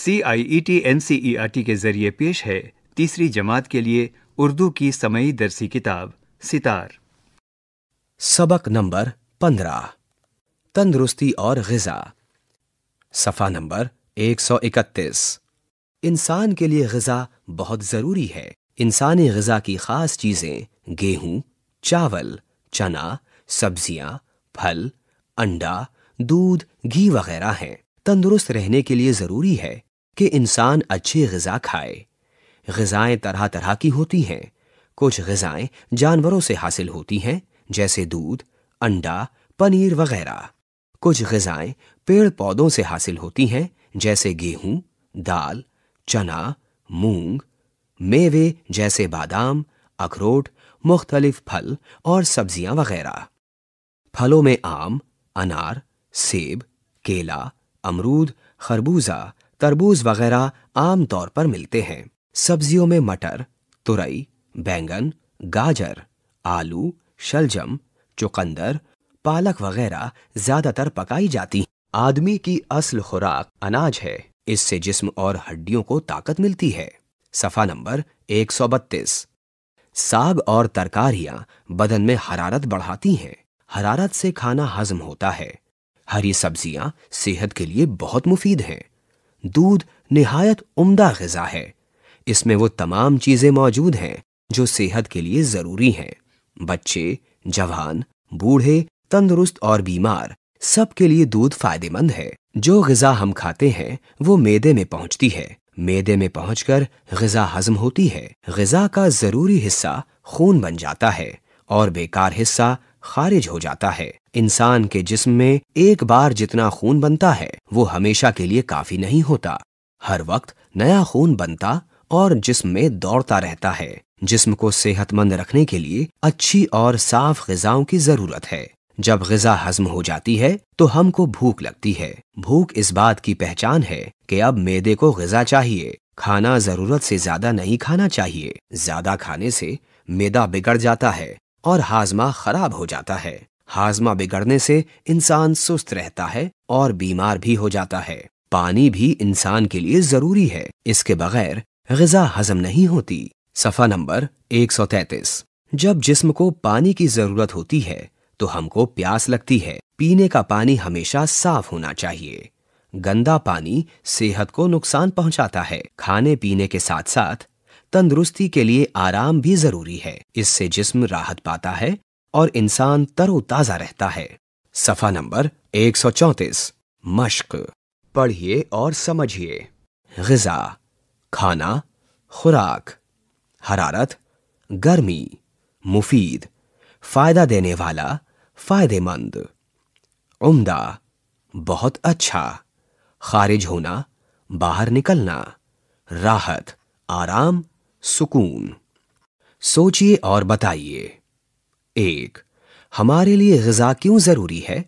C I E T N C E R T के जरिए पेश है तीसरी जमात के लिए उर्दू की समय दरसी किताब सितार सबक नंबर पंद्रह तंदुरुस्ती और गज़ा सफ़ा नंबर एक सौ इकतीस इंसान के लिए गज़ा बहुत ज़रूरी है इंसानी गज़ा की ख़ास चीज़ें गेहूं चावल चना सब्जियां फल अंडा दूध घी वगैरह हैं तंदुरुस्त रहने के लिए ज़रूरी है कि इंसान अच्छी गज़ा खाए गजाएं तरह तरह की होती हैं कुछ गजाएं जानवरों से हासिल होती हैं जैसे दूध अंडा पनीर वगैरह कुछ गजाएं पेड़ पौधों से हासिल होती हैं जैसे गेहूं दाल चना मूंग मेवे जैसे बादाम अखरोट मुख्तलिफ फल और सब्जियां वगैरह फलों में आम अनार सेब केला अमरूद खरबूजा तरबूज वगैरह आमतौर पर मिलते हैं सब्जियों में मटर तुरई बैंगन गाजर आलू शलजम चुकंदर पालक वगैरह ज्यादातर पकाई जाती है आदमी की असल खुराक अनाज है इससे जिस्म और हड्डियों को ताकत मिलती है सफा नंबर 132 साग और तरकारियां बदन में हरारत बढ़ाती हैं हरारत से खाना हजम होता है हरी सब्जियां सेहत के लिए बहुत मुफीद हैं दूध निहायत उम्दा गजा है इसमें वो तमाम चीज़ें मौजूद हैं जो सेहत के लिए ज़रूरी हैं बच्चे जवान बूढ़े तंदुरुस्त और बीमार सबके लिए दूध फायदेमंद है जो गजा हम खाते हैं वो मेदे में पहुंचती है मेदे में पहुंचकर गजा हजम होती है गजा का ज़रूरी हिस्सा खून बन जाता है और बेकार हिस्सा खारिज हो जाता है इंसान के जिस्म में एक बार जितना खून बनता है वो हमेशा के लिए काफी नहीं होता हर वक्त नया खून बनता और जिस्म में दौड़ता रहता है जिस्म को सेहतमंद रखने के लिए अच्छी और साफ गजाओं की जरूरत है जब गजा हजम हो जाती है तो हमको भूख लगती है भूख इस बात की पहचान है कि अब मेदे को गजा चाहिए खाना जरूरत से ज्यादा नहीं खाना चाहिए ज्यादा खाने से मेदा बिगड़ जाता है और हाजमा खराब हो जाता है हाजमा बिगड़ने से इंसान सुस्त रहता है और बीमार भी हो जाता है पानी भी इंसान के लिए जरूरी है इसके बगैर गजा हजम नहीं होती सफा नंबर 133 जब जिस्म को पानी की जरूरत होती है तो हमको प्यास लगती है पीने का पानी हमेशा साफ होना चाहिए गंदा पानी सेहत को नुकसान पहुंचाता है खाने पीने के साथ साथ तंदुरुस्ती के लिए आराम भी जरूरी है इससे जिस्म राहत पाता है और इंसान तरोताजा रहता है सफा नंबर 134 मश्क पढ़िए और समझिए गजा खाना खुराक हरारत गर्मी मुफीद फायदा देने वाला फायदेमंद उम्दा बहुत अच्छा खारिज होना बाहर निकलना राहत आराम सुकून सोचिए और बताइए एक हमारे लिए गजा क्यों जरूरी है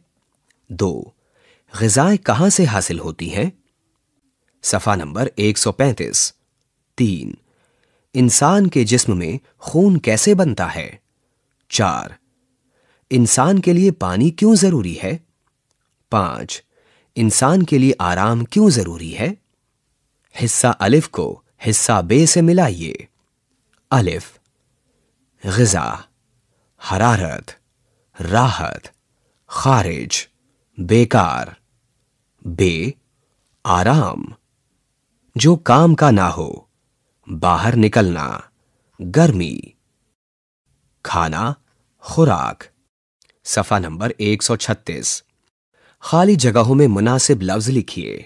दो गजाएं कहां से हासिल होती हैं सफा नंबर 135 तीन इंसान के जिस्म में खून कैसे बनता है चार इंसान के लिए पानी क्यों जरूरी है पांच इंसान के लिए आराम क्यों जरूरी है हिस्सा अलिफ को हिस्सा बे से मिलाइए अलिफ गजा हरारत राहत खारिज बेकार बे आराम जो काम का ना हो बाहर निकलना गर्मी खाना खुराक सफा नंबर 136 खाली जगहों में मुनासिब लफ्ज लिखिए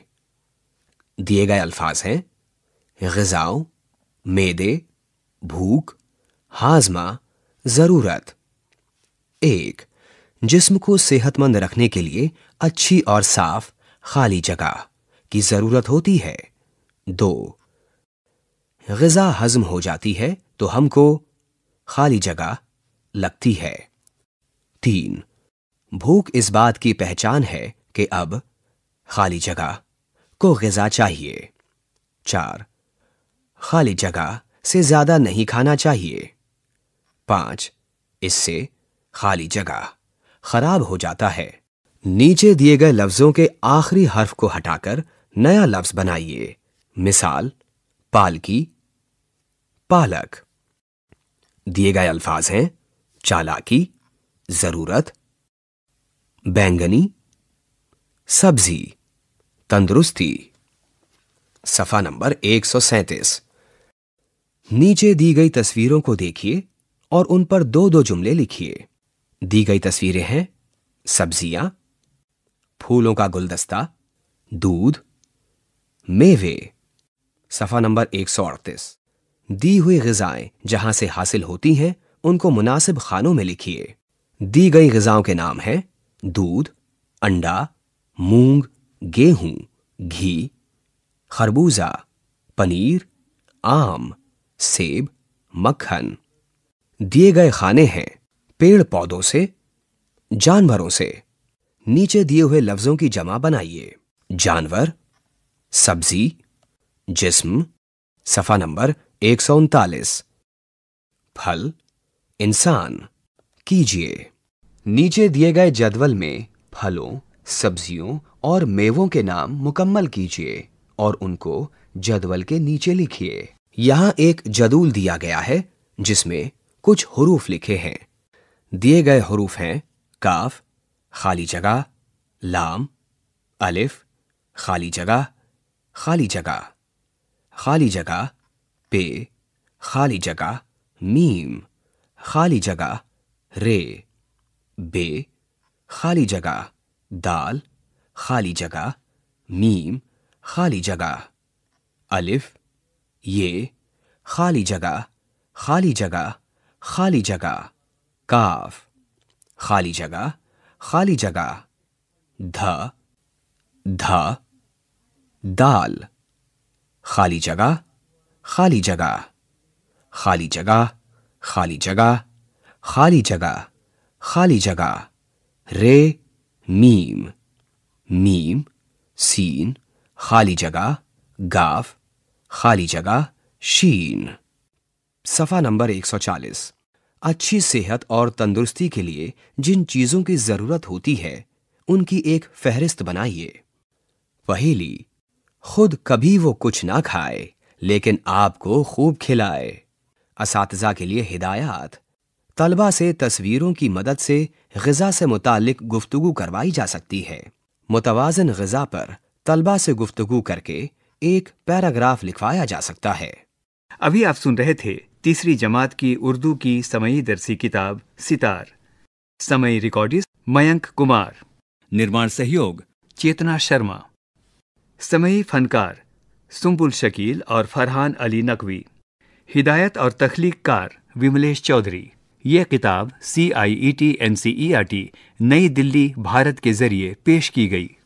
दिए गए अल्फाज हैं गज़ाओं मेदे भूख हाजमा ज़रूरत एक जिस्म को सेहतमंद रखने के लिए अच्छी और साफ खाली जगह की ज़रूरत होती है दो गज़ा हजम हो जाती है तो हमको खाली जगह लगती है तीन भूख इस बात की पहचान है कि अब खाली जगह को गज़ा चाहिए चार खाली जगह से ज्यादा नहीं खाना चाहिए पांच इससे खाली जगह खराब हो जाता है नीचे दिए गए लफ्जों के आखिरी हर्फ को हटाकर नया लफ्ज बनाइए मिसाल पालकी पालक दिए गए अल्फाज हैं चालाकी जरूरत बैंगनी सब्जी तंदुरुस्ती सफा नंबर एक सौ सैंतीस नीचे दी गई तस्वीरों को देखिए और उन पर दो दो जुमले लिखिए दी गई तस्वीरें हैं सब्जियां फूलों का गुलदस्ता दूध मेवे सफा नंबर एक सौ अड़तीस दी हुई गजाएं जहां से हासिल होती हैं उनको मुनासिब खानों में लिखिए दी गई गजाओं के नाम हैं दूध अंडा मूंग गेहूं घी खरबूजा पनीर आम सेब मक्खन दिए गए खाने हैं पेड़ पौधों से जानवरों से नीचे दिए हुए लफ्जों की जमा बनाइए जानवर सब्जी जिस्म सफा नंबर एक सौ उनतालीस फल इंसान कीजिए नीचे दिए गए जदवल में फलों सब्जियों और मेवों के नाम मुकम्मल कीजिए और उनको जदवल के नीचे लिखिए यहां एक जदूल दिया गया है जिसमें कुछ हरूफ लिखे हैं दिए गए हरूफ हैं काफ खाली जगह लाम अलिफ खाली जगह खाली जगह खाली जगह पे खाली जगह मीम खाली जगह रे बे खाली जगह दाल खाली जगह मीम खाली जगह अलिफ ये खाली जगह खाली जगह खाली जगह काफ खाली जगह खाली जगह ध ध दाल खाली जगह खाली जगह खाली जगह खाली जगह खाली जगह खाली जगह रे मीम मीम सीन खाली जगह गाफ खाली जगह शीन सफ़ा नंबर 140 अच्छी सेहत और तंदुरुस्ती के लिए जिन चीज़ों की ज़रूरत होती है उनकी एक फहरिस्त बनाइए पहेली खुद कभी वो कुछ ना खाए लेकिन आपको खूब खिलाए इस के लिए हिदायत तलबा से तस्वीरों की मदद से गज़ा से मुतालिक गुफ्तु करवाई जा सकती है मुतवाजन गज़ा पर तलबा से गुफ्तु करके एक पैराग्राफ लिखवाया जा सकता है अभी आप सुन रहे थे तीसरी जमात की उर्दू की समयी दरसी किताब सितार समय रिकॉर्डिस्ट मयंक कुमार निर्माण सहयोग चेतना शर्मा समयी फनकार सुम्बुल शकील और फरहान अली नकवी हिदायत और तख्लीककार विमलेश चौधरी यह किताब C I E T N C E R T नई दिल्ली भारत के जरिए पेश की गई